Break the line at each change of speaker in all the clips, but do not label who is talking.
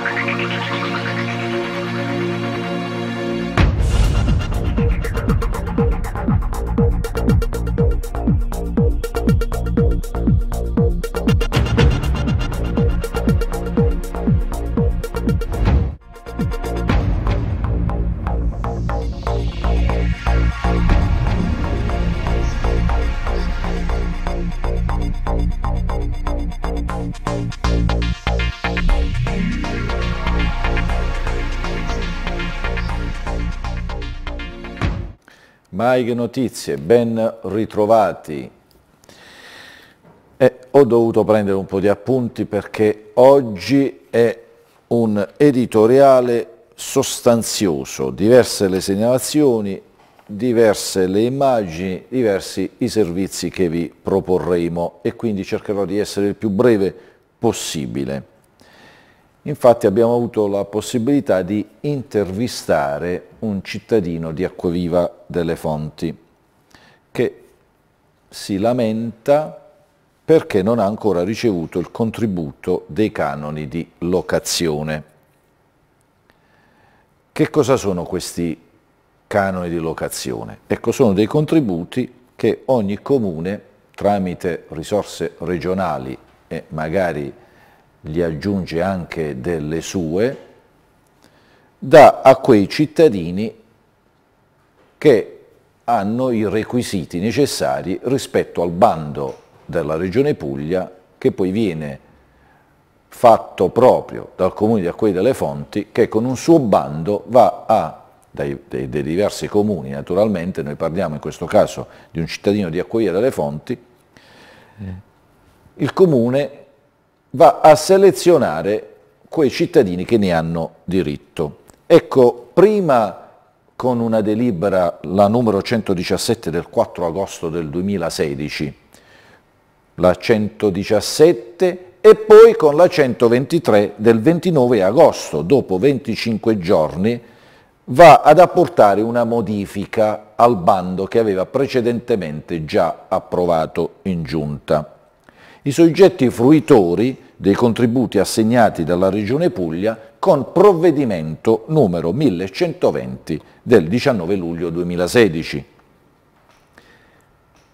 Thank you. Mai che Notizie, ben ritrovati. Eh, ho dovuto prendere un po' di appunti perché oggi è un editoriale sostanzioso, diverse le segnalazioni, diverse le immagini, diversi i servizi che vi proporremo e quindi cercherò di essere il più breve possibile. Infatti abbiamo avuto la possibilità di intervistare un cittadino di Acquaviva delle Fonti che si lamenta perché non ha ancora ricevuto il contributo dei canoni di locazione. Che cosa sono questi canoni di locazione? Ecco, sono dei contributi che ogni comune, tramite risorse regionali e magari gli aggiunge anche delle sue, dà a quei cittadini che hanno i requisiti necessari rispetto al bando della Regione Puglia che poi viene fatto proprio dal Comune di Acquei delle Fonti che con un suo bando va a, dai, dai, dai diversi comuni naturalmente, noi parliamo in questo caso di un cittadino di Acquei delle Fonti, eh. il Comune va a selezionare quei cittadini che ne hanno diritto. Ecco, prima con una delibera, la numero 117 del 4 agosto del 2016, la 117 e poi con la 123 del 29 agosto, dopo 25 giorni, va ad apportare una modifica al bando che aveva precedentemente già approvato in giunta. I soggetti fruitori dei contributi assegnati dalla Regione Puglia con provvedimento numero 1120 del 19 luglio 2016.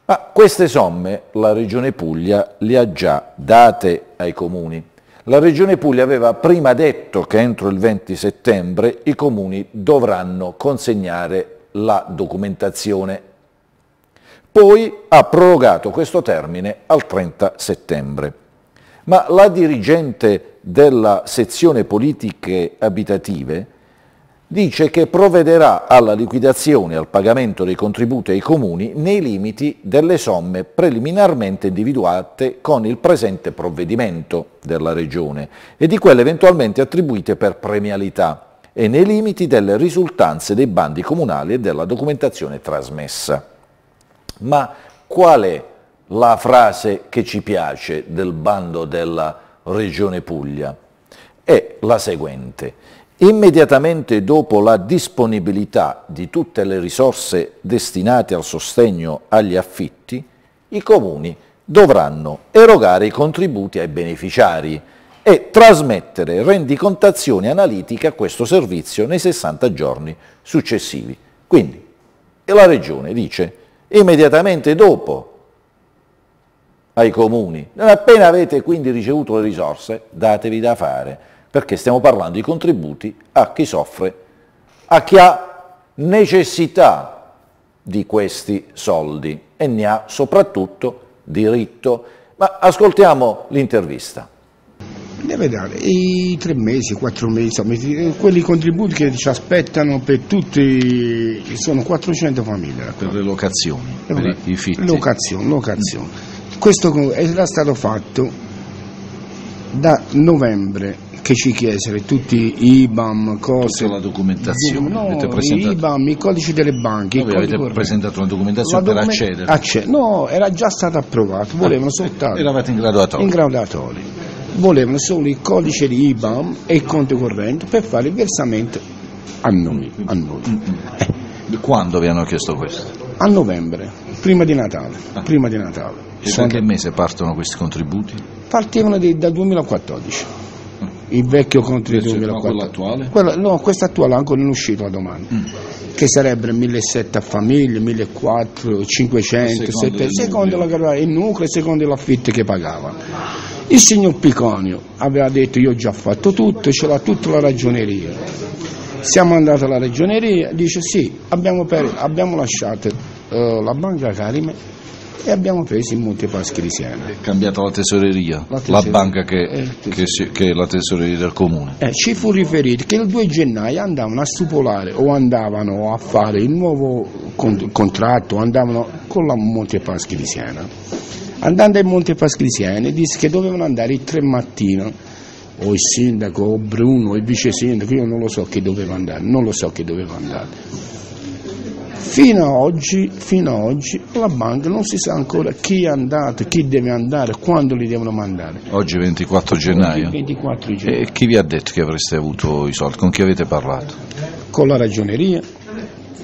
Ma queste somme la Regione Puglia le ha già date ai comuni. La Regione Puglia aveva prima detto che entro il 20 settembre i comuni dovranno consegnare la documentazione. Poi ha prorogato questo termine al 30 settembre ma la dirigente della sezione politiche abitative dice che provvederà alla liquidazione e al pagamento dei contributi ai comuni nei limiti delle somme preliminarmente individuate con il presente provvedimento della Regione e di quelle eventualmente attribuite per premialità e nei limiti delle risultanze dei bandi comunali e della documentazione trasmessa. Ma qual è la frase che ci piace del bando della Regione Puglia è la seguente. Immediatamente dopo la disponibilità di tutte le risorse destinate al sostegno agli affitti, i comuni dovranno erogare i contributi ai beneficiari e trasmettere rendicontazioni analitiche a questo servizio nei 60 giorni successivi. Quindi la Regione dice immediatamente dopo ai comuni. Non appena avete quindi ricevuto le risorse, datevi da fare, perché stiamo parlando di contributi a chi soffre, a chi ha necessità di questi soldi e ne ha soprattutto diritto. Ma ascoltiamo l'intervista.
Deve dare i tre mesi, quattro mesi, quelli contributi che ci aspettano per tutti, sono 400 famiglie. Per le locazioni, per
i fitti. Locazione,
locazione. Questo era stato fatto da novembre che ci chiesero tutti i IBAM, cose. Tutta la documentazione, no, avete presentato... i IBAM, i codici delle banche. Voi avete correnti. presentato una
documentazione document... per accedere? Acce... No, era
già stato approvato, ah, volevano soltanto. Eravate in graduatoria. In graduatoria. Volevano solo il codice di IBAM e il conto corrente per fare il
versamento a noi. A noi. Mm -hmm. eh. Quando vi hanno chiesto questo?
A novembre, prima di Natale. Ah. Prima di Natale. E da che
mese partono questi contributi?
Partivano di, dal 2014. Mm. Il vecchio contributo del 2014. Quello attuale? no, questo attuale è ancora in uscita uscito la domanda. Mm. Che sarebbero 1.700 a famiglie, 1.400, 500, secondo, 7, il, secondo nucleo. La, il nucleo e secondo l'affitto che pagavano. Il signor Piconio aveva detto io ho già fatto tutto, ce l'ha tutta la ragioneria siamo andati alla regioneria, dice sì, abbiamo, per, abbiamo lasciato eh, la banca Carime e abbiamo preso i Monte Paschi di Siena. È
cambiata la tesoreria, la, tesoreria, la banca che, eh, che, si, che, è la tesoreria del comune.
Eh, ci fu riferito che il 2 gennaio andavano a stipulare o andavano a fare il nuovo con, contratto, andavano con la Monte Paschi di Siena. Andando ai Monte Paschi di Siena disse che dovevano andare il 3 mattino o il sindaco o Bruno o il vice sindaco, io non lo so che doveva andare, non lo so che doveva andare. Fino ad oggi, fino a oggi la banca non si sa ancora chi è andato, chi deve andare, quando li devono
mandare. Oggi 24 gennaio. 24 gennaio. E chi vi ha detto che avreste avuto i soldi? Con chi avete parlato? Con
la ragioneria,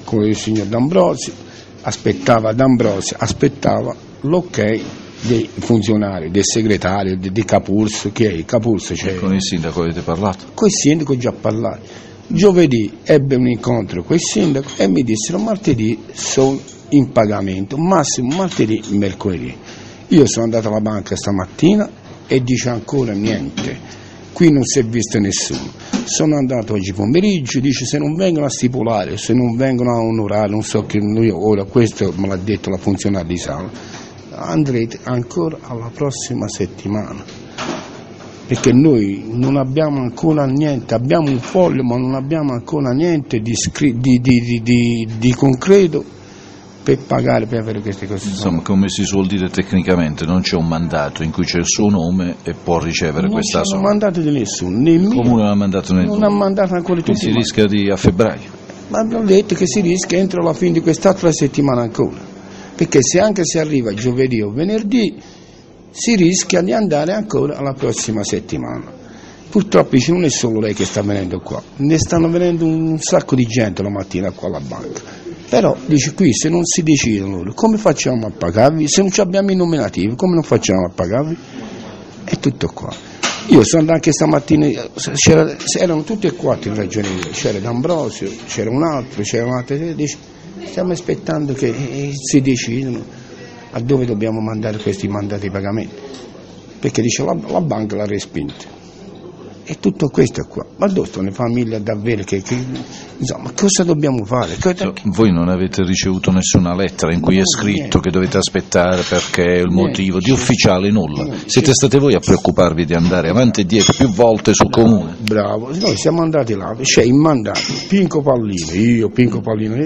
con il signor D'Ambrosi,
aspettava D'Ambrosi, aspettava l'ok okay dei funzionari, del segretario, di, di Capurso, che è il Capurso. Cioè, con il sindaco avete parlato? Con il sindaco ho già parlato. Giovedì ebbe un incontro con il sindaco e mi dissero martedì sono in pagamento, massimo martedì, mercoledì. Io sono andato alla banca stamattina e dice ancora niente, qui non si è visto nessuno. Sono andato oggi pomeriggio, dice se non vengono a stipulare, se non vengono a onorare, non so che ora, questo me l'ha detto la funzionaria di sala andrete ancora alla prossima settimana perché noi non abbiamo ancora niente, abbiamo un foglio ma non abbiamo ancora niente di, di, di, di concreto per pagare per avere queste cose. Insomma,
come si suol dire tecnicamente, non c'è un mandato in cui c'è il suo nome e può ricevere non questa somma. Non c'è mandato di nessuno, né il comune non ha mandato nessuno. Non
ha mandato ancora tutti. Si rischia
di, a febbraio.
Ma abbiamo detto che si rischia entro la fine di quest'altra settimana ancora perché se anche si arriva giovedì o venerdì si rischia di andare ancora alla prossima settimana. Purtroppo non è solo lei che sta venendo qua, ne stanno venendo un sacco di gente la mattina qua alla banca. Però dice qui se non si decidono loro come facciamo a pagarvi? Se non abbiamo i nominativi come non facciamo a pagarvi? È tutto qua. Io sono andato anche stamattina, erano tutti e quattro i ragionieri, c'era D'Ambrosio, c'era un altro, c'era un altro, dice, Stiamo aspettando che eh, si decidano a dove dobbiamo mandare questi mandati di pagamento, perché dice la, la banca l'ha respinto. E tutto questo qua, ma dove sono le famiglie davvero che, che, Insomma, cosa dobbiamo fare? Cosa...
Voi non avete ricevuto nessuna lettera in cui no, è scritto niente. che dovete aspettare perché è il motivo niente. di ufficiale nulla. Niente. Siete stati voi a preoccuparvi di andare avanti e dietro più volte sul bravo, comune. Bravo, noi siamo andati là, cioè,
il mandato, Pinco Pallino, io, Pinco Pallino, io,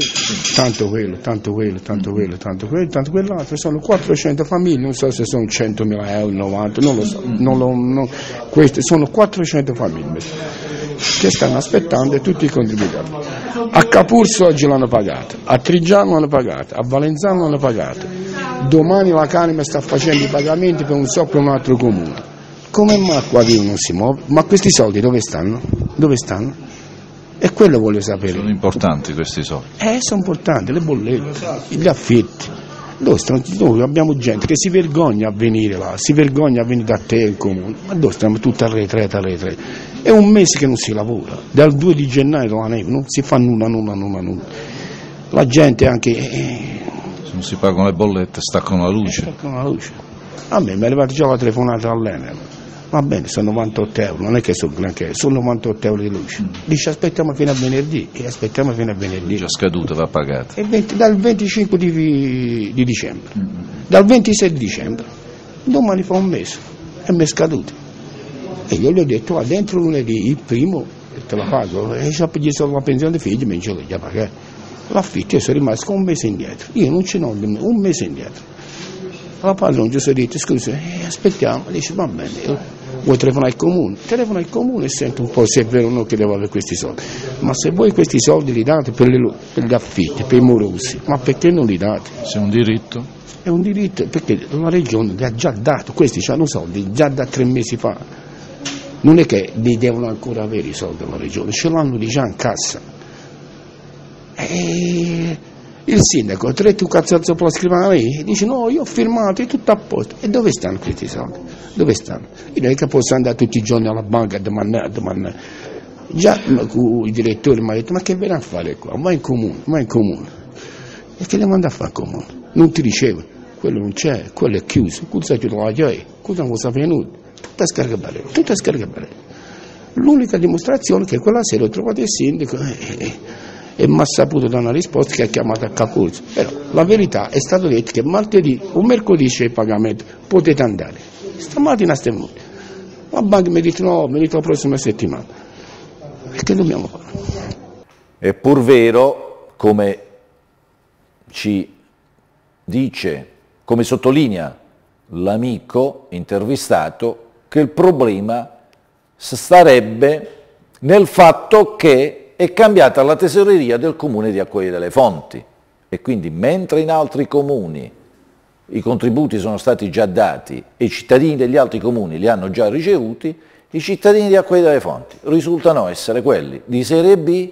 tanto quello, tanto quello, tanto quello, tanto quello, tanto quell'altro, sono 400 famiglie, non so se sono 100.000 euro, 90, non lo so, non lo, non, queste sono 400 famiglie che stanno aspettando e tutti i contributori. A Capurso oggi l'hanno pagato, a Trigiano l'hanno pagato, a Valenzano l'hanno pagato, domani la Canima sta facendo i pagamenti per un sopra un altro comune. Come mai qua Vivo non si muove? Ma questi soldi dove stanno? Dove stanno?
E quello voglio sapere. Sono importanti questi soldi?
Eh, sono importanti, le bollette, gli affitti. Dove stiamo, noi abbiamo gente che si vergogna a venire là, si vergogna a venire da te in comune, ma dove stiamo tutti arretrete, arretrete. È un mese che non si lavora, dal 2 di gennaio alla neve, non si fa nulla, nulla, nulla, nulla. La gente anche... Se eh,
non si pagano le bollette staccano la luce.
Staccano la luce. A me mi è arrivata già la telefonata all'Enel. Va bene, sono 98 euro, non è che sono granché, sono 98 euro di luce. Dice aspettiamo fino a venerdì e aspettiamo fino a venerdì. È già scaduta, va pagata. 20, dal 25 di, di dicembre, mm -hmm. dal 26 di dicembre, domani fa un mese e mi è scaduto. E io gli ho detto, guarda, dentro lunedì, il primo, te la pago, e ci ho pedito la pensione dei figli, mi dice, già pagare. L'affitto, io sono rimasto un mese indietro, io non ce n'ho un mese indietro. La padrona ci ha detto, scusa, eh, aspettiamo, dice, va bene, io vuoi telefonare al comune? Telefono al comune e sento un po' se è vero o no che devo avere questi soldi. Ma se voi questi soldi li date per, le, per gli affitti, per i morosi, ma perché non li date? Se è un diritto? È un diritto perché la regione gli ha già dato, questi hanno soldi già da tre mesi fa non è che li devono ancora avere i soldi della regione, ce l'hanno già in cassa. E il sindaco, tre tu cazzo per la scrivana lì, dice no, io ho firmato, è tutto a posto. E dove stanno questi soldi? Dove stanno? Io non è che posso andare tutti i giorni alla banca a domandare, domandare. Già il direttore mi ha detto, ma che verrà a fare qua? Ma in comune, ma in comune. E che devo andare a fare in comune? Non ti ricevo, quello non c'è, quello è chiuso, cosa ti lo cosa non è venuto? Pescara Gabale, tutto a Gabale. L'unica dimostrazione è che quella sera ho trovato il sindaco e, e mi ha saputo da una risposta che ha chiamato a Cacuzzo. Però la verità è stata detta che martedì o mercoledì c'è il pagamento, potete andare. Stamattina stiamo venuti. La banca mi ha detto no, mi dice la prossima settimana. E che dobbiamo fare?
È pur vero, come ci dice, come sottolinea l'amico intervistato, che il problema starebbe nel fatto che è cambiata la tesoreria del comune di Acquaie delle Fonti e quindi mentre in altri comuni i contributi sono stati già dati e i cittadini degli altri comuni li hanno già ricevuti, i cittadini di Acquaie delle Fonti risultano essere quelli di serie B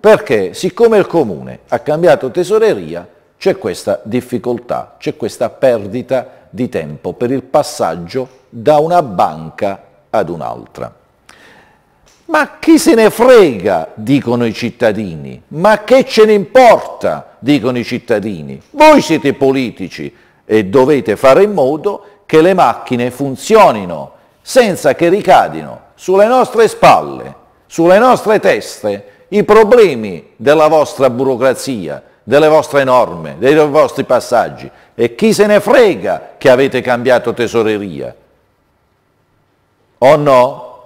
perché siccome il comune ha cambiato tesoreria c'è questa difficoltà, c'è questa perdita di di tempo per il passaggio da una banca ad un'altra. Ma chi se ne frega, dicono i cittadini, ma che ce ne importa, dicono i cittadini. Voi siete politici e dovete fare in modo che le macchine funzionino senza che ricadino sulle nostre spalle, sulle nostre teste, i problemi della vostra burocrazia, delle vostre norme, dei vostri passaggi, e chi se ne frega che avete cambiato tesoreria? O no?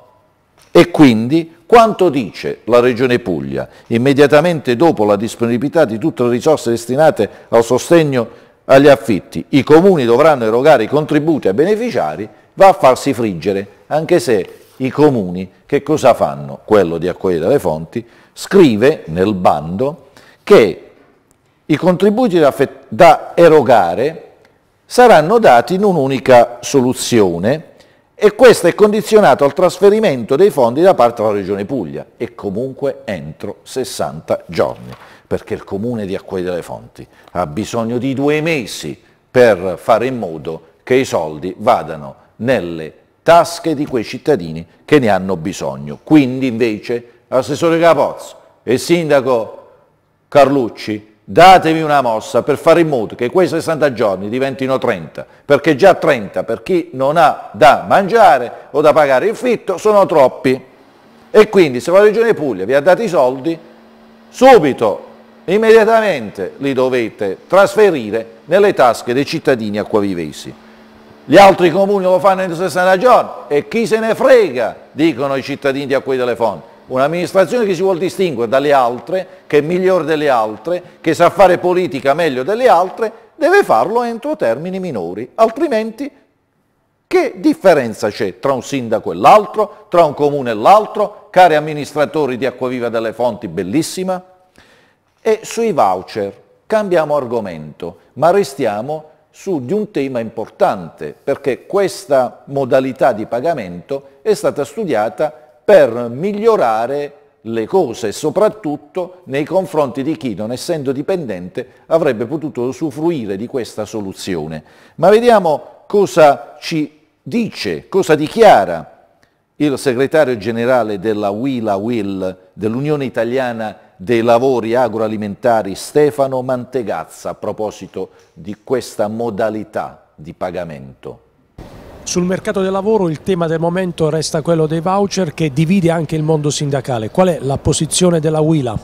E quindi quanto dice la Regione Puglia immediatamente dopo la disponibilità di tutte le risorse destinate al sostegno agli affitti? I comuni dovranno erogare i contributi ai beneficiari, va a farsi friggere, anche se i comuni che cosa fanno? Quello di accogliere le Fonti scrive nel bando che i contributi da, da erogare saranno dati in un'unica soluzione e questo è condizionato al trasferimento dei fondi da parte della Regione Puglia e comunque entro 60 giorni, perché il Comune di Acquaio delle Fonti ha bisogno di due mesi per fare in modo che i soldi vadano nelle tasche di quei cittadini che ne hanno bisogno. Quindi invece, Assessore Capozzo e Sindaco Carlucci, datemi una mossa per fare in modo che quei 60 giorni diventino 30, perché già 30 per chi non ha da mangiare o da pagare il fitto sono troppi. E quindi se la Regione Puglia vi ha dato i soldi, subito, immediatamente li dovete trasferire nelle tasche dei cittadini acquavivesi. Gli altri comuni lo fanno in 60 giorni e chi se ne frega, dicono i cittadini di Acqui Telefoni un'amministrazione che si vuole distinguere dalle altre, che è migliore delle altre, che sa fare politica meglio delle altre, deve farlo entro termini minori, altrimenti che differenza c'è tra un sindaco e l'altro, tra un comune e l'altro, cari amministratori di Acquaviva delle Fonti, bellissima? E sui voucher cambiamo argomento, ma restiamo su di un tema importante, perché questa modalità di pagamento è stata studiata per migliorare le cose, soprattutto nei confronti di chi, non essendo dipendente, avrebbe potuto usufruire di questa soluzione. Ma vediamo cosa ci dice, cosa dichiara il segretario generale della WILA WIL, dell'Unione Italiana dei Lavori Agroalimentari, Stefano Mantegazza, a proposito di questa modalità di pagamento. Sul mercato del lavoro il tema del momento resta quello dei voucher che divide anche il mondo sindacale. Qual è la posizione della Wila?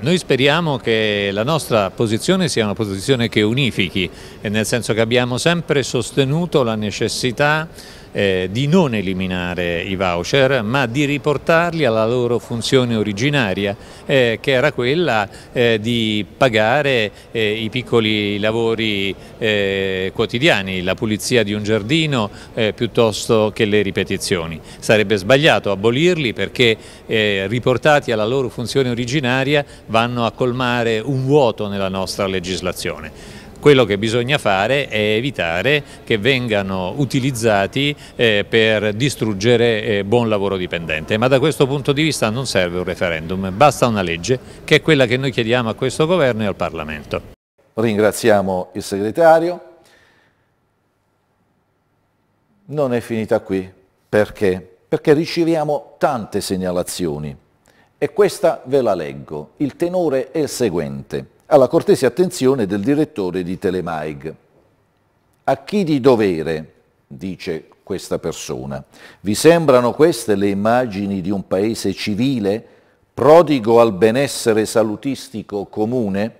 Noi speriamo che la nostra posizione sia una posizione che unifichi, nel senso che abbiamo sempre sostenuto la necessità eh, di non eliminare i voucher ma di riportarli alla loro funzione originaria eh, che era quella eh, di pagare eh, i piccoli lavori eh, quotidiani, la pulizia di un giardino eh, piuttosto che le ripetizioni. Sarebbe sbagliato abolirli perché riportati alla loro funzione originaria vanno a colmare un vuoto nella nostra legislazione. Quello che bisogna fare è evitare che vengano utilizzati eh, per distruggere eh, buon lavoro dipendente, ma da questo punto di vista non serve un referendum, basta una legge che è quella che noi chiediamo a questo governo e al Parlamento. Ringraziamo il segretario. Non è finita qui. Perché? Perché riceviamo tante segnalazioni e questa ve la leggo. Il tenore è il seguente alla cortese attenzione del direttore di Telemaig. A chi di dovere, dice questa persona, vi sembrano queste le immagini di un paese civile, prodigo al benessere salutistico comune?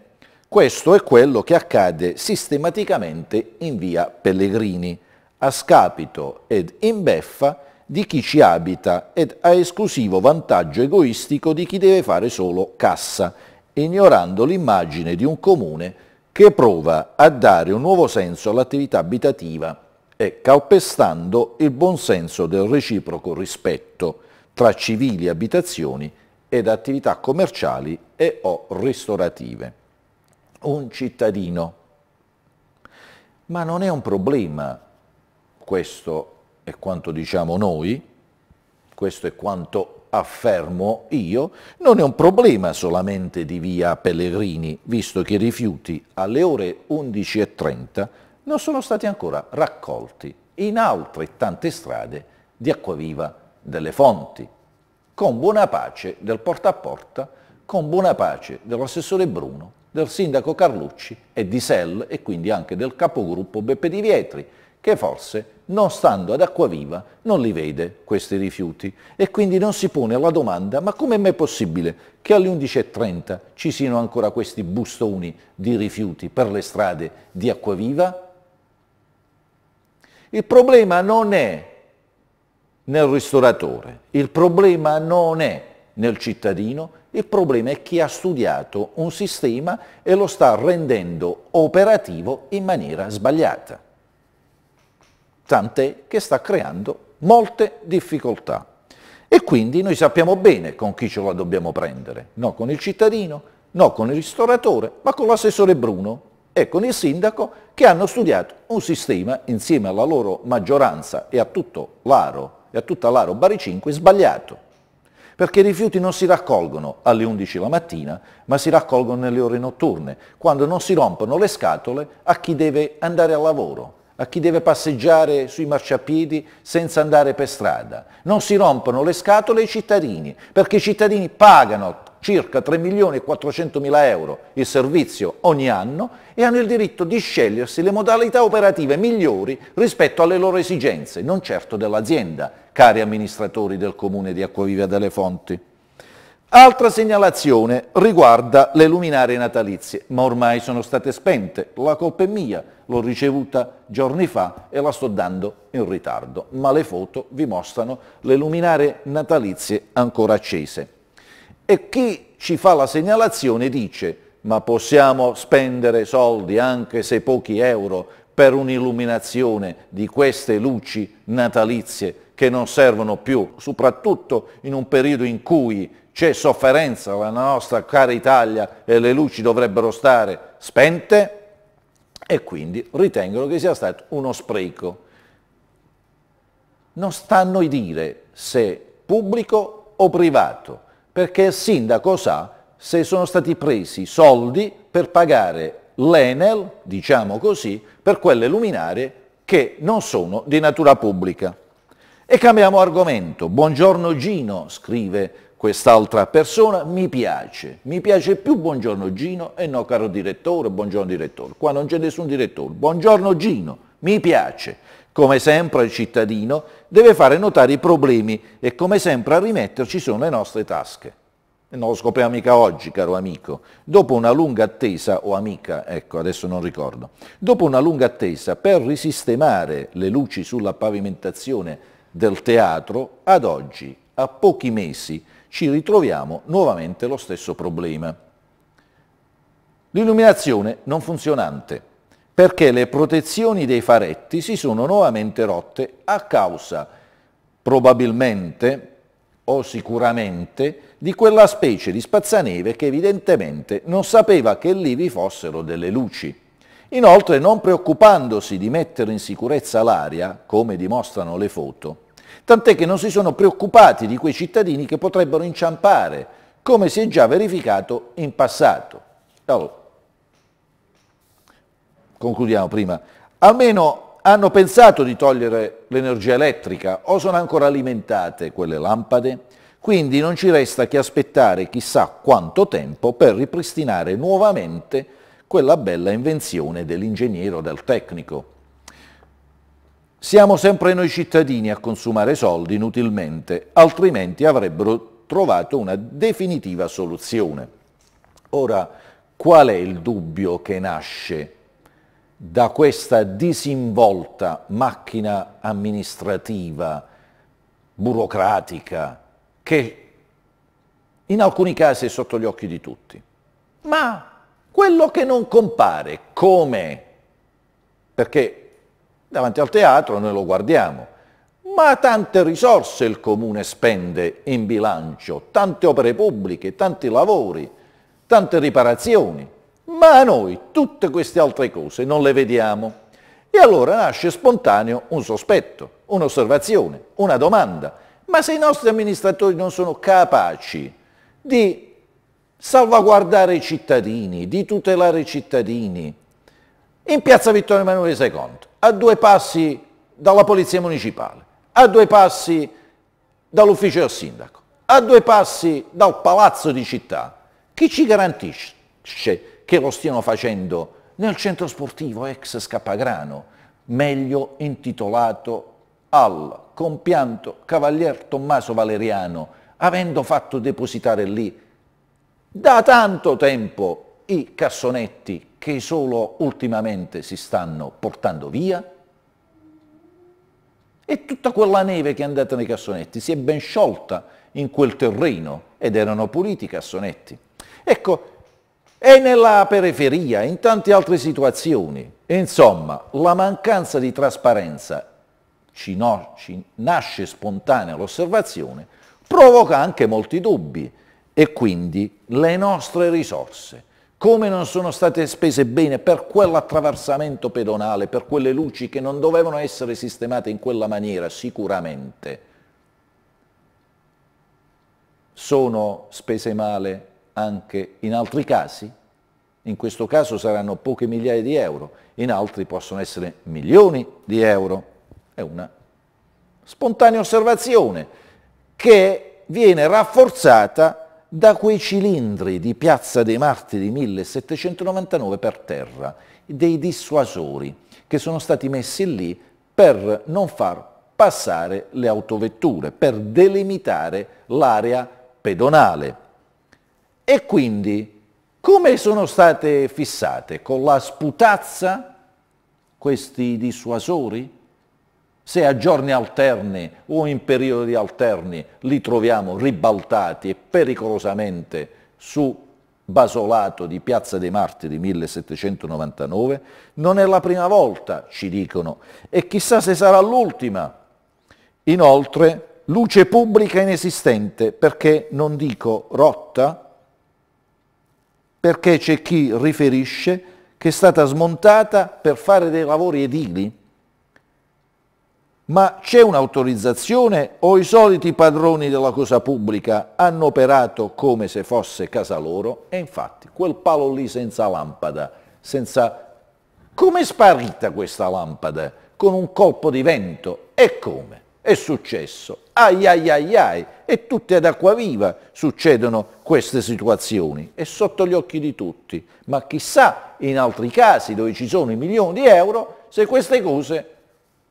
Questo è quello che accade sistematicamente in via Pellegrini, a scapito ed in beffa di chi ci abita ed a esclusivo vantaggio egoistico di chi deve fare solo cassa ignorando l'immagine di un comune che prova a dare un nuovo senso all'attività abitativa e calpestando il buonsenso del reciproco rispetto tra civili abitazioni ed attività commerciali e o ristorative. Un cittadino. Ma non è un problema, questo è quanto diciamo noi, questo è quanto affermo io, non è un problema solamente di via Pellegrini, visto che i rifiuti alle ore 11.30 non sono stati ancora raccolti in altrettante strade di Acquaviva delle Fonti, con buona pace del porta a porta, con buona pace dell'assessore Bruno, del sindaco Carlucci e di SEL e quindi anche del capogruppo Beppe Di Vietri, che forse non stando ad acquaviva non li vede questi rifiuti e quindi non si pone la domanda ma com'è mai possibile che alle 11.30 ci siano ancora questi bustoni di rifiuti per le strade di acquaviva? Il problema non è nel ristoratore, il problema non è nel cittadino, il problema è chi ha studiato un sistema e lo sta rendendo operativo in maniera sbagliata tant'è che sta creando molte difficoltà. E quindi noi sappiamo bene con chi ce la dobbiamo prendere, no con il cittadino, no con il ristoratore, ma con l'assessore Bruno e con il sindaco che hanno studiato un sistema insieme alla loro maggioranza e a tutto l'Aro e a tutta l'Aro Bari 5 sbagliato perché i rifiuti non si raccolgono alle 11 la mattina, ma si raccolgono nelle ore notturne, quando non si rompono le scatole a chi deve andare al lavoro a chi deve passeggiare sui marciapiedi senza andare per strada. Non si rompono le scatole ai cittadini, perché i cittadini pagano circa 3 milioni e 400 mila euro il servizio ogni anno e hanno il diritto di scegliersi le modalità operative migliori rispetto alle loro esigenze, non certo dell'azienda, cari amministratori del comune di Acquaviva delle Fonti. Altra segnalazione riguarda le luminarie natalizie, ma ormai sono state spente, la colpa è mia, l'ho ricevuta giorni fa e la sto dando in ritardo, ma le foto vi mostrano le luminarie natalizie ancora accese. E chi ci fa la segnalazione dice, ma possiamo spendere soldi anche se pochi euro per un'illuminazione di queste luci natalizie che non servono più, soprattutto in un periodo in cui c'è sofferenza, la nostra cara Italia e le luci dovrebbero stare spente e quindi ritengono che sia stato uno spreco. Non sta a noi dire se pubblico o privato, perché il sindaco sa se sono stati presi soldi per pagare l'Enel, diciamo così, per quelle luminarie che non sono di natura pubblica. E cambiamo argomento. Buongiorno Gino, scrive quest'altra persona mi piace, mi piace più buongiorno Gino e no caro direttore, buongiorno direttore, qua non c'è nessun direttore, buongiorno Gino, mi piace. Come sempre il cittadino deve fare notare i problemi e come sempre a rimetterci sono le nostre tasche. non lo scopriamo mica oggi, caro amico. Dopo una lunga attesa, o amica, ecco, adesso non ricordo, dopo una lunga attesa per risistemare le luci sulla pavimentazione del teatro, ad oggi, a pochi mesi, ci ritroviamo nuovamente lo stesso problema. L'illuminazione non funzionante, perché le protezioni dei faretti si sono nuovamente rotte a causa probabilmente o sicuramente di quella specie di spazzaneve che evidentemente non sapeva che lì vi fossero delle luci. Inoltre, non preoccupandosi di mettere in sicurezza l'aria, come dimostrano le foto, Tant'è che non si sono preoccupati di quei cittadini che potrebbero inciampare, come si è già verificato in passato. Allora, oh. concludiamo prima. Almeno hanno pensato di togliere l'energia elettrica o sono ancora alimentate quelle lampade? Quindi non ci resta che aspettare chissà quanto tempo per ripristinare nuovamente quella bella invenzione dell'ingegnere o del tecnico. Siamo sempre noi cittadini a consumare soldi inutilmente, altrimenti avrebbero trovato una definitiva soluzione. Ora, qual è il dubbio che nasce da questa disinvolta macchina amministrativa, burocratica, che in alcuni casi è sotto gli occhi di tutti. Ma quello che non compare, come? Perché davanti al teatro noi lo guardiamo. Ma tante risorse il comune spende in bilancio, tante opere pubbliche, tanti lavori, tante riparazioni. Ma noi tutte queste altre cose non le vediamo. E allora nasce spontaneo un sospetto, un'osservazione, una domanda. Ma se i nostri amministratori non sono capaci di salvaguardare i cittadini, di tutelare i cittadini, in piazza Vittorio Emanuele II a due passi dalla Polizia Municipale, a due passi dall'ufficio del sindaco, a due passi dal palazzo di città. Chi ci garantisce che lo stiano facendo nel centro sportivo ex Scappagrano, meglio intitolato al compianto cavalier Tommaso Valeriano, avendo fatto depositare lì da tanto tempo i cassonetti che solo ultimamente si stanno portando via e tutta quella neve che è andata nei cassonetti si è ben sciolta in quel terreno ed erano puliti i cassonetti. Ecco, è nella periferia, in tante altre situazioni. Insomma, la mancanza di trasparenza, ci, no, ci nasce spontanea l'osservazione, provoca anche molti dubbi e quindi le nostre risorse come non sono state spese bene per quell'attraversamento pedonale, per quelle luci che non dovevano essere sistemate in quella maniera, sicuramente. Sono spese male anche in altri casi? In questo caso saranno poche migliaia di euro, in altri possono essere milioni di euro. È una spontanea osservazione che viene rafforzata da quei cilindri di Piazza dei Martiri 1799 per terra, dei dissuasori che sono stati messi lì per non far passare le autovetture, per delimitare l'area pedonale. E quindi come sono state fissate? Con la sputazza questi dissuasori? Se a giorni alterni o in periodi alterni li troviamo ribaltati e pericolosamente su Basolato di Piazza dei Martiri 1799, non è la prima volta, ci dicono, e chissà se sarà l'ultima. Inoltre, luce pubblica inesistente, perché non dico rotta, perché c'è chi riferisce che è stata smontata per fare dei lavori edili ma c'è un'autorizzazione o i soliti padroni della cosa pubblica hanno operato come se fosse casa loro? E infatti quel palo lì senza lampada, senza... Come è sparita questa lampada? Con un colpo di vento? E come? È successo. Ai ai ai ai. E tutte ad acqua viva succedono queste situazioni. È sotto gli occhi di tutti. Ma chissà in altri casi dove ci sono i milioni di euro se queste cose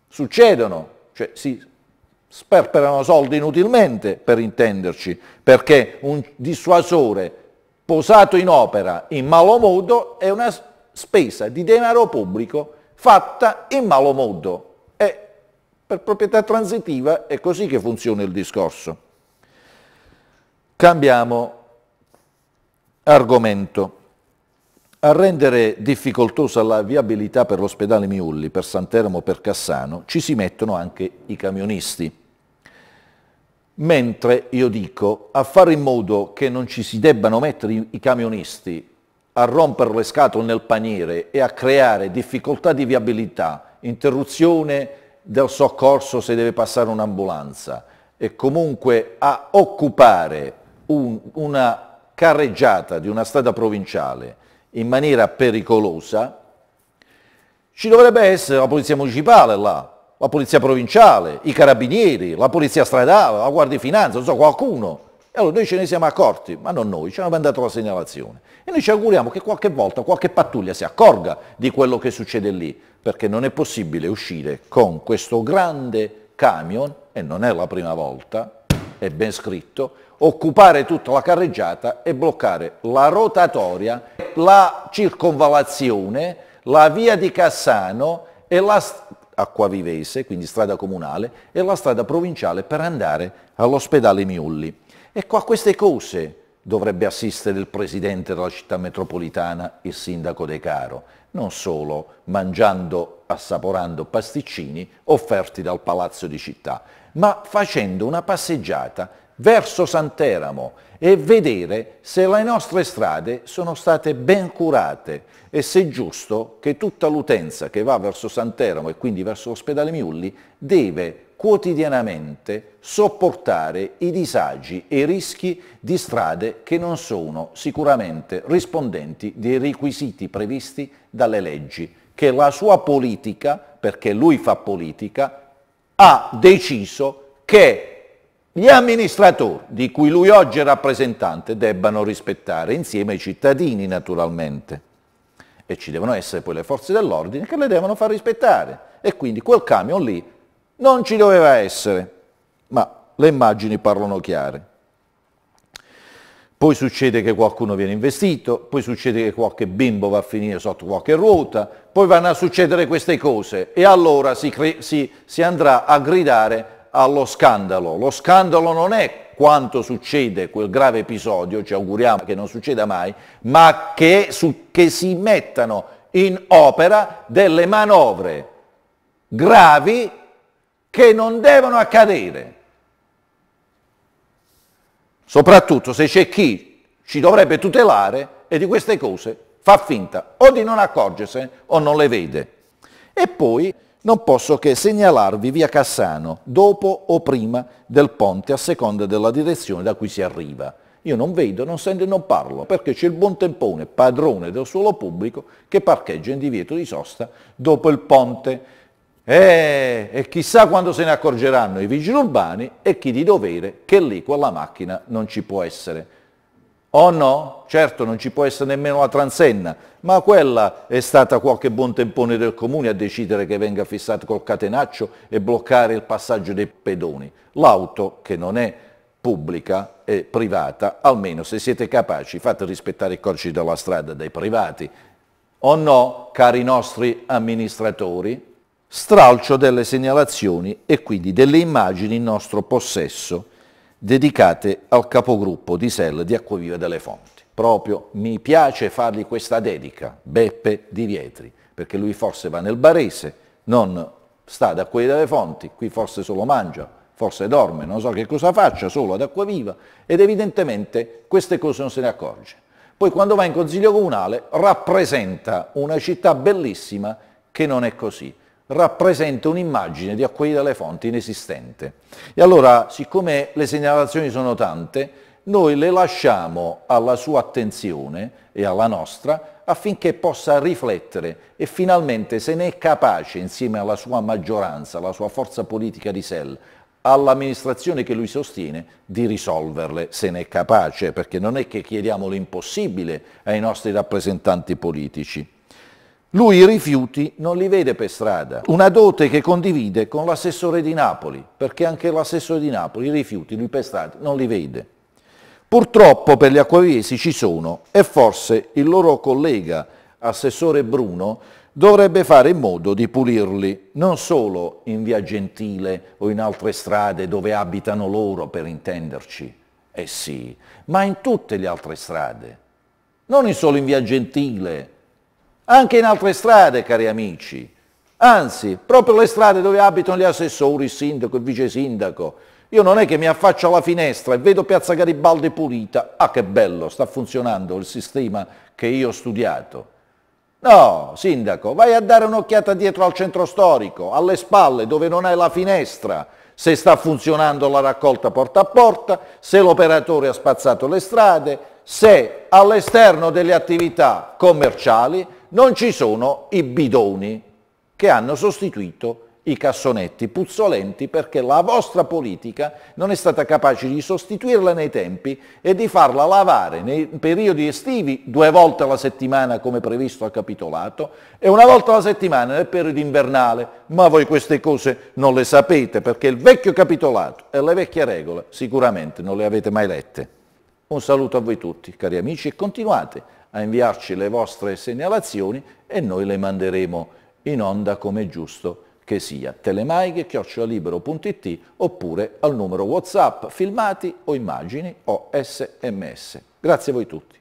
succedono, cioè si sperperano soldi inutilmente per intenderci, perché un dissuasore posato in opera in malo modo è una spesa di denaro pubblico fatta in malo modo. E per proprietà transitiva è così che funziona il discorso. Cambiamo argomento. A rendere difficoltosa la viabilità per l'ospedale Miulli, per Santeramo, per Cassano, ci si mettono anche i camionisti. Mentre io dico, a fare in modo che non ci si debbano mettere i camionisti a rompere le scatole nel paniere e a creare difficoltà di viabilità, interruzione del soccorso se deve passare un'ambulanza e comunque a occupare un, una carreggiata di una strada provinciale in maniera pericolosa, ci dovrebbe essere la polizia municipale là, la polizia provinciale, i carabinieri, la polizia stradale, la guardia di finanza, non so, qualcuno. E allora noi ce ne siamo accorti, ma non noi, ci hanno mandato la segnalazione. E noi ci auguriamo che qualche volta qualche pattuglia si accorga di quello che succede lì, perché non è possibile uscire con questo grande camion, e non è la prima volta, è ben scritto, occupare tutta la carreggiata e bloccare la rotatoria, la circonvalazione, la via di Cassano e la Acquavivese, quindi strada comunale, e la strada provinciale per andare all'ospedale Miulli. Ecco, a queste cose dovrebbe assistere il presidente della città metropolitana, il sindaco De Caro, non solo mangiando, assaporando pasticcini offerti dal palazzo di città, ma facendo una passeggiata verso Santeramo e vedere se le nostre strade sono state ben curate e se è giusto che tutta l'utenza che va verso Santeramo e quindi verso l'ospedale Miulli deve quotidianamente sopportare i disagi e i rischi di strade che non sono sicuramente rispondenti dei requisiti previsti dalle leggi che la sua politica, perché lui fa politica, ha deciso che gli amministratori, di cui lui oggi è rappresentante, debbano rispettare insieme ai cittadini naturalmente. E ci devono essere poi le forze dell'ordine che le devono far rispettare. E quindi quel camion lì non ci doveva essere, ma le immagini parlano chiare. Poi succede che qualcuno viene investito, poi succede che qualche bimbo va a finire sotto qualche ruota, poi vanno a succedere queste cose e allora si, si, si andrà a gridare allo scandalo. Lo scandalo non è quanto succede quel grave episodio, ci auguriamo che non succeda mai, ma che, su, che si mettano in opera delle manovre gravi che non devono accadere. Soprattutto se c'è chi ci dovrebbe tutelare e di queste cose fa finta o di non accorgersene o non le vede. E poi non posso che segnalarvi via Cassano, dopo o prima del ponte, a seconda della direzione da cui si arriva. Io non vedo, non sento e non parlo, perché c'è il buon tempone, padrone del suolo pubblico, che parcheggia in divieto di sosta dopo il ponte. Eh, e chissà quando se ne accorgeranno i vigili urbani e chi di dovere che lì quella macchina non ci può essere. O no? Certo non ci può essere nemmeno la transenna, ma quella è stata qualche buon tempone del comune a decidere che venga fissato col catenaccio e bloccare il passaggio dei pedoni. L'auto, che non è pubblica è privata, almeno se siete capaci fate rispettare i codici della strada dai privati. O no, cari nostri amministratori? Stralcio delle segnalazioni e quindi delle immagini in nostro possesso dedicate al capogruppo di SEL di Acquaviva delle Fonti. Proprio mi piace fargli questa dedica, Beppe Di Vietri, perché lui forse va nel Barese, non sta ad Acquaviva delle Fonti, qui forse solo mangia, forse dorme, non so che cosa faccia, solo ad Acquaviva, ed evidentemente queste cose non se ne accorge. Poi quando va in consiglio comunale rappresenta una città bellissima che non è così rappresenta un'immagine di acquerire dalle fonti inesistente. E allora, siccome le segnalazioni sono tante, noi le lasciamo alla sua attenzione e alla nostra affinché possa riflettere e finalmente se ne è capace insieme alla sua maggioranza, alla sua forza politica di SEL, all'amministrazione che lui sostiene di risolverle se ne è capace, perché non è che chiediamo l'impossibile ai nostri rappresentanti politici. Lui i rifiuti non li vede per strada, una dote che condivide con l'assessore di Napoli, perché anche l'assessore di Napoli i rifiuti lui per strada non li vede. Purtroppo per gli acquaviesi ci sono e forse il loro collega, assessore Bruno, dovrebbe fare in modo di pulirli, non solo in via Gentile o in altre strade dove abitano loro per intenderci, eh sì, ma in tutte le altre strade, non solo in via Gentile, anche in altre strade, cari amici. Anzi, proprio le strade dove abitano gli assessori, il sindaco, il vice sindaco. Io non è che mi affaccio alla finestra e vedo Piazza Garibaldi pulita. Ah, che bello, sta funzionando il sistema che io ho studiato. No, sindaco, vai a dare un'occhiata dietro al centro storico, alle spalle, dove non hai la finestra, se sta funzionando la raccolta porta a porta, se l'operatore ha spazzato le strade, se all'esterno delle attività commerciali non ci sono i bidoni che hanno sostituito i cassonetti puzzolenti perché la vostra politica non è stata capace di sostituirla nei tempi e di farla lavare nei periodi estivi due volte alla settimana come previsto al capitolato e una volta alla settimana nel periodo invernale. Ma voi queste cose non le sapete perché il vecchio capitolato e le vecchie regole sicuramente non le avete mai lette. Un saluto a voi tutti cari amici e continuate a inviarci le vostre segnalazioni e noi le manderemo in onda come giusto che sia. chiocciolibero.it oppure al numero WhatsApp, filmati o immagini o sms. Grazie a voi tutti.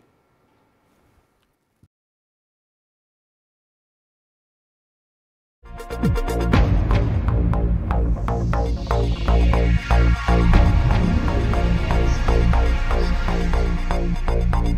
Thank you.